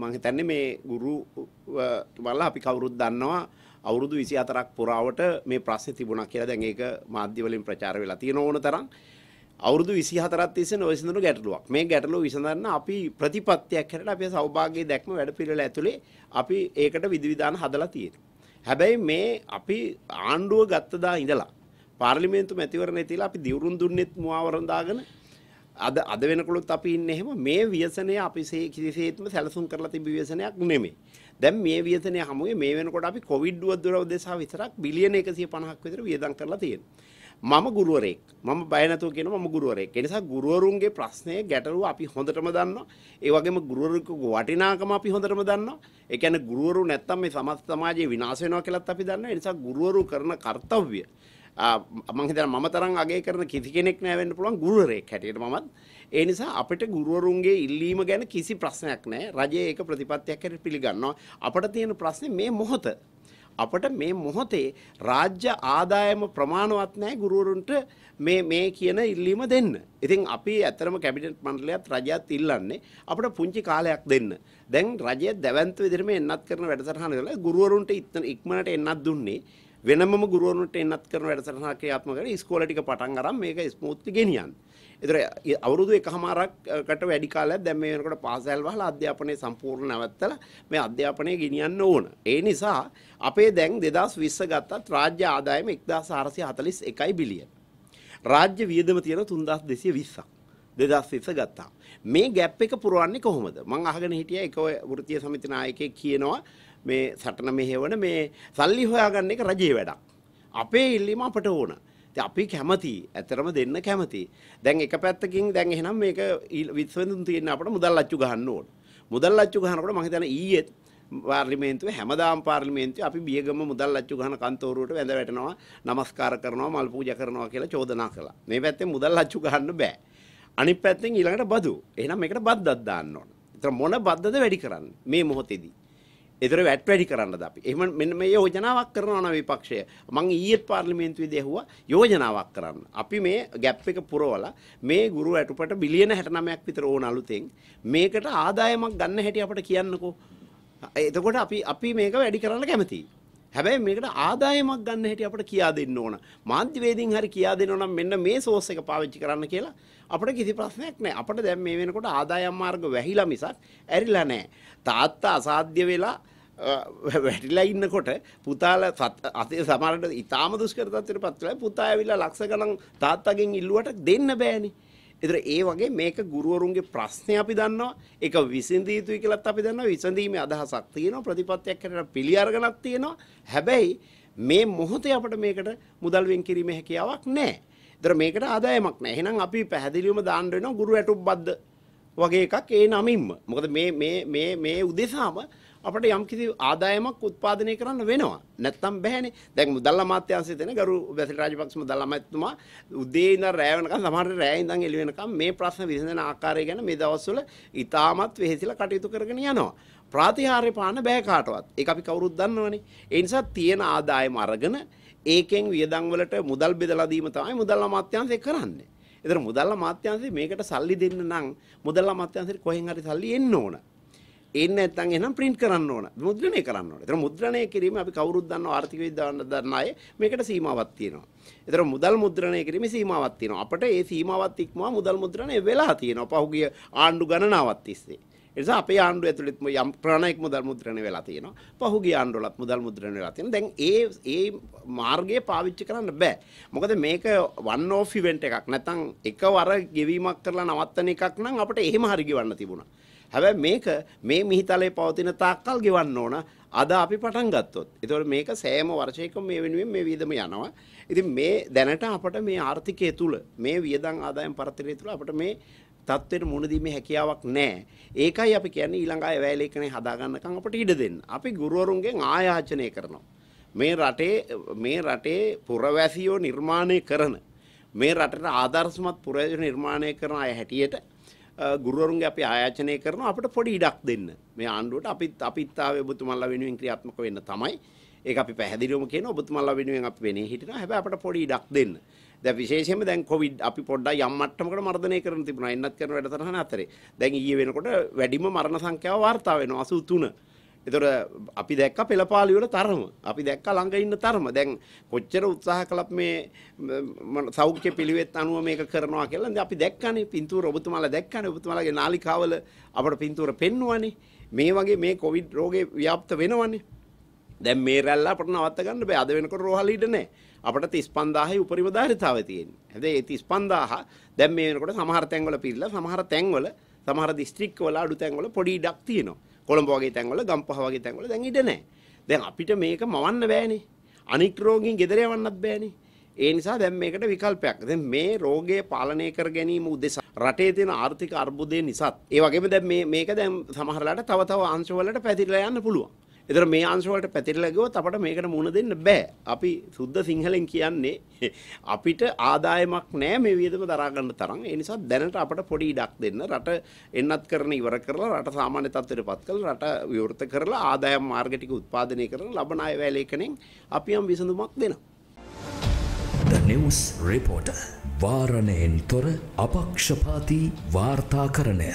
මං හිතන්නේ මේ ගුරු තුමන්ලා අපි කවුරුත් දන්නවා අවුරුදු 24ක් පුරාවට මේ ප්‍රශ්නේ තිබුණා කියලා දැන් ඒක මාධ්‍ය වලින් ප්‍රචාර වෙලා තියෙන ඕන තරම් අවුරුදු 24ක් තිස්සේ නොවිසඳුණු ගැටලුවක්. මේ ගැටලුව විසඳන්න අපි ප්‍රතිපත්තියක් හැරලා අපි සෞභාග්‍යයේ දැක්ම වැඩපිළිවෙල ඇතුලේ අපි ඒකට විධිවිධාන හදලා තියෙනවා. හැබැයි මේ අපි ආණ්ඩුව ගත්ත දා ඉඳලා පාර්ලිමේන්තු මැතිවරණයේ තියලා අපි දිවුරුම් දුන්නෙත් මුවාවරන් දාගෙන අද අද වෙනකොට අපි ඉන්නේ එහෙම මේ ව්‍යසනය අපිසේ කිසිසේත්ම සැලසුම් කරලා තිබි ව්‍යසනයක් නෙමෙයි. දැන් මේ ව්‍යසනය හමුවේ මේ වෙනකොට අපි කොවිඩ් දුවදොරව දෙසා විතරක් බිලියන 150ක් විතර වියදම් කරලා තියෙනවා. මම ගුරුවරයෙක්. මම බය නැතුව කියන මම ගුරුවරයෙක්. ඒ නිසා ගුරුවරුන්ගේ ප්‍රශ්නේ ගැටලුව අපි හොඳටම දන්නවා. ඒ වගේම ගුරුවරයෙකුගේ වටිනාකම අපි හොඳටම දන්නවා. ඒ කියන්නේ ගුරුවරු නැත්තම් මේ සමාජ සමාජය විනාශ වෙනවා කියලාත් අපි දන්නවා. ඒ නිසා ගුරුවරු කරන කාර්යය මම හිතනවා මම තරම් අගය කරන කිසි කෙනෙක් නෑ වෙන්න පුළුවන් ගුරුවරයෙක් හැටියට මමත්. ඒ නිසා අපිට ගුරුවරුන්ගේ ඉල්ලීම ගැන කිසි ප්‍රශ්නයක් නෑ. රජය ඒක ප්‍රතිපත්තියක් හැටියට පිළිගන්නවා. අපට තියෙන ප්‍රශ්නේ මේ මොහොත. අපට මේ මොහොතේ රාජ්‍ය ආදායම ප්‍රමාණවත් නැහැ ගුරුවරුන්ට මේ මේ කියන ඉල්ලීම දෙන්න. ඉතින් අපි ඇත්තරම කැබිනට් මණ්ඩලයත් රජයත් ඉල්ලන්නේ අපට පුංචි කාලයක් දෙන්න. දැන් රජය දැවැන්ත විදිහට මේ එන්නත් කරන වැඩසටහන වල ගුරුවරුන්ට ඉක්මනට එන්නත් දුන්නේ. වෙනම ගුරුවරුන්ට එන්නත් කරන වැඩසටහන ක්‍රියාත්මක කරලා ඉස්කෝලේ ටික පටන් අරන් මේක ස්මූත්ලි ගෙනියන්න. ඒතර අවුරුදු එකහමාරකට වැඩි කාලයක් දැන් මේ වෙනකොට පාසල් වහලා අධ්‍යාපනය සම්පූර්ණ නැවත්තලා මේ අධ්‍යාපනය ගෙනියන්න ඕන. ඒ නිසා අපේ දැන් 2020 ගත්තත් රාජ්‍ය ආදායම 1441 බිලියන. රාජ්‍ය වියදම තියෙන 3220ක්. දෙදස් විස ගත්තා. මේ ගැප් එක පුරුවන්නේ කොහොමද මං අහගෙන හිටිය එක වෘතිය සමිති නායකයෙක් කියනවා මේ සටන මෙහෙවන මේ සල්ලි හොයාගන්න එක රජයේ වැඩක්. අපේ ඉල්ලීම අපට ඕන. අපි කැමති ඇතරම දෙන්න කැමති. දැන් එක පැත්තකින් දැන් එහෙනම් මේක විස්වඳුන් තියෙන අපට මුදල් අච්චු ගහන්න ඕන. මුදල් අච්චු ගහනකොට මම හිතන ඊයේත් පාර්ලිමේන්තුව හැමදාම පාර්ලිමේන්තුව අපි බියගම මුදල් අච්චු ගහන කන්තෝරුවට වැඳ වැටෙනවා, নমස්කාර කරනවා, මල් පූජා කරනවා කියලා චෝදනා කළා. මේ පැත්තේ මුදල් අච්චු ගහන්න බෑ. අනිත් පැත්තෙන් ඊළඟට බදු. එහෙනම් මේකට බද්දක් දාන්න ඕන. ඒතර මොන බද්දද වැඩි කරන්නේ මේ මොහොතේදී? ඒතර වැට් වැඩි කරන්නද අපි? එහෙම මෙන්න මේ යෝජනාවක් කරනවා නම් විපක්ෂය. මම ඊයේ පාර්ලිමේන්තුවේදී ඇහුවා යෝජනාවක් කරන්න. අපි මේ ગેප් එක පුරවලා මේ ගුරු ඇටුපට බිලියන 69ක් විතර ඕන අලුතෙන් මේකට ආදායමක් ගන්න හැටි අපට කියන්නකෝ. එතකොට අපි අපි මේක වැඩි කරන්න කැමතියි. හැබැයි මේකට ආදායමක් ගන්න හැටි අපිට කියා දෙන්න ඕන. මාධ්‍යවේදීන් හරි කියා දෙනවා නම් මෙන්න මේ සෝස් එක පාවිච්චි කරන්න කියලා අපිට කිසි ප්‍රශ්නයක් නැහැ. අපිට දැන් මේ වෙනකොට ආදායම් මාර්ග වැහිලා මිසක් ඇරිලා නැහැ. තාත්තා අසාධ්‍ය වෙලා වැටිලා ඉන්නකොට පුතාල අතේ සමහරට ඊටාම දුෂ්කර තත්ත්වයකට පත් වෙලා පුතා ඇවිල්ලා ලක්ෂ ගණන් තාත්තගෙන් ඉල්ලුවට දෙන්න බෑනේ. එතර ඒ වගේ මේක ගුරුවරුන්ගේ ප්‍රශ්නය අපි දන්නවා එක විසින්දී යුතුයි කියලත් අපි දන්නවා විසඳීමේ අදහසක් තියෙනවා ප්‍රතිපත්තියක් කරලා පිළිඅරගෙනක් තියෙනවා හැබැයි මේ මොහොතේ අපිට මේකට මුදල් වෙන් කිරීමේ හැකියාවක් නැහැ. ඒතර මේකට ආදායමක් නැහැ. එහෙනම් අපි පැහැදිලිවම දාන්න වෙනවා ගුරු ඇටුම් බද්ද වගේ එකක් ඒ නමින්ම. මොකද මේ මේ මේ මේ උදෙසාම අපට යම්කිසි ආදායමක් උත්පාදනය කරන්න වෙනවා. නැත්තම් බැහැනේ. දැන් මුදල් අමාත්‍යාංශයේ තියෙන ගරු බැසිල් රාජපක්ෂ මුදල් අමාත්‍යතුමා උදේ ඉඳන් රෑ වෙනකම් සමහර රෑ ඉඳන් එළි වෙනකම් මේ ප්‍රශ්න විසඳන ආකාරය ගැන මේ දවස්වල ඉතාමත් වෙහෙසිලා කටයුතු කරගෙන යනවා. ප්‍රාතිහාර්ය පාන්න බෑ කාටවත්. ඒක අපි කවුරුත් දන්නවනේ. ඒ නිසා තියෙන ආදායම අරගෙන ඒකෙන් වියදම් වලට මුදල් බෙදලා දීම තමයි මුදල් අමාත්‍යාංශය කරන්නේ. ඒතර මුදල් අමාත්‍යාංශය මේකට සල්ලි දෙන්න නම් මුදල් අමාත්‍යාංශයට කොහෙන් හරි සල්ලි එන්න ඕන. එන්න නැත්නම් එහෙනම් print කරන්න ඕන. මුද්‍රණය කරන්න ඕන. ඒතර මුද්‍රණය කිරීම අපි කවුරුත් දන්නවා ආර්ථික විද්‍යාවන් දන්න අය මේකට සීමාවක් තියෙනවා. ඒතර මුදල් මුද්‍රණය කිරීමේ සීමාවක් තියෙනවා. අපිට ඒ සීමාවත් ඉක්මවා මුදල් මුද්‍රණය වෙලා තියෙනවා. පහුගිය ආණ්ඩු ගණනාවක් තිස්සේ. නිසා අපේ ආණ්ඩුව ඇතුළෙත් යම් ප්‍රාණයක් මුදල් මුද්‍රණය වෙලා තියෙනවා. පහුගිය ආණ්ඩුවලත් මුදල් මුද්‍රණය වෙලා තියෙනවා. දැන් ඒ ඒ මාර්ගය පාවිච්චි කරන්න බෑ. මොකද මේක one off event එකක්. නැත්නම් එකවර ගෙවීමක් කරලා නවත්තන එකක් නම් අපිට එහෙම හරි ගෙවන්න තිබුණා. හැබැයි මේක මේ මිහිතලේ පවතින තාක්කල් ගෙවන්න ඕන අද අපි පටන් ගත්තොත්. ඒතකොට මේක සෑම වර්ෂයකම මේ වෙනුවෙන් මේ වියදම යනවා. ඉතින් මේ දැනට අපට මේ ආර්ථිකය තුල මේ වියදම් ආදායම් පරතරය තුල අපට මේ තත්ත්වයට මුණ දීමේ හැකියාවක් නැහැ. ඒකයි අපි කියන්නේ ඊළඟ අය වැයලේකනේ හදා ගන්නකම් අපට ඉඩ දෙන්න. අපි ගුරුවරුන්ගෙන් ආයාචනය කරනවා. මේ රටේ මේ රටේ පුරවැසියෝ නිර්මාණය කරන මේ රටට ආදර්ශමත් පුරවැසියෝ නිර්මාණය කරන අය හැටියට ගුරුවරුන්ගේ අපි ආයාචනය කරනවා අපිට පොඩි ඉඩක් දෙන්න. මේ ආණ්ඩුවට අපිත් අපිත් ආවේ ඔබතුමන්ලා වෙනුවෙන් ක්‍රියාත්මක වෙන්න තමයි. ඒක අපි පැහැදිලිවම කියනවා ඔබතුමන්ලා වෙනුවෙන් අපි වෙනේ හිටිනවා. හැබැයි අපිට පොඩි ඉඩක් දෙන්න. දැන් විශේෂයෙන්ම දැන් කොවිඩ් අපි පොඩ්ඩක් යම් මට්ටමකට මර්ධනය කරන තිබුණා. එන්නත් කරන වැඩසටහන අතරේ. දැන් ඊයේ වෙනකොට වැඩිම මරණ සංඛ්‍යාව වාර්තා වෙනවා 83. එතකොට අපි දැක්ක පෙළපාලි වල තරම. අපි දැක්ක ළඟ ඉන්න තරම. දැන් කොච්චර උත්සාහ කළත් මේ සෞඛ්‍ය පිළිවෙත් අනුව මේක කරනවා කියලා. ඉතින් අපි දැක්කනේ පින්තූර ඔබතුමාලා දැක්කනේ ඔබතුමාලාගේ නාලිකාවල අපට පින්තූර පෙන්වන්නේ. මේ වගේ මේ කොවිඩ් රෝගේ ව්‍යාප්ත වෙනවනේ. දැන් මේ රැල්ල අපට නවත්ත ගන්න බෑ. අද වෙනකොට රෝහල ඉඩ නැහැ. අපට 35000යි උපරිම ධාරිතාවය තියෙන්නේ. හැබැයි ඒ 35000 දැන් මේ වෙනකොට සමහර තැන්වල පිරලා සමහර තැන්වල සමහර දිස්ත්‍රික්කවල අඩු තැන්වල පොඩි ඉඩක් තියෙනවා. කොළඹ වගේ තැන්වල ගම්පහ වගේ තැන්වල දැන් ඉඩ නැහැ. දැන් අපිට මේක මවන්න බෑනේ. අනික් රෝගීන් ගෙදර යවන්නත් බෑනේ. ඒ නිසා දැන් මේකට විකල්පයක්. දැන් මේ රෝගය පාලනය කර ගැනීම උදෙසා රටේ තියෙන ආර්ථික අර්බුදය නිසාත් ඒ වගේම දැන් මේ මේක දැන් සමහරලාට තව තව අංශවලට පැතිරලා යන්න පුළුවන්. එතර මේ අංශවලට පැතිරලා ගියොත් අපට මේකට මුහුණ දෙන්න බෑ. අපි සුද්ධ සිංහලෙන් කියන්නේ අපිට ආදායමක් නෑ මේ වියදම දරා ගන්න තරම්. ඒ නිසා දැනට අපට පොඩි ඉඩක් දෙන්න රට එන්නත් කරන ඉවර කරලා රට සාමාන්‍ය තත්ත්වයටපත් කරලා රට විවෘත කරලා ආදායම් මාර්ග ටික උත්පාදනය කරන ලබන අය වැලේකණෙන් අපි යම් විසඳුමක් දෙනවා. The News Reporter වාරණයෙන් තොර අපක්ෂපාති වාර්තාකරණය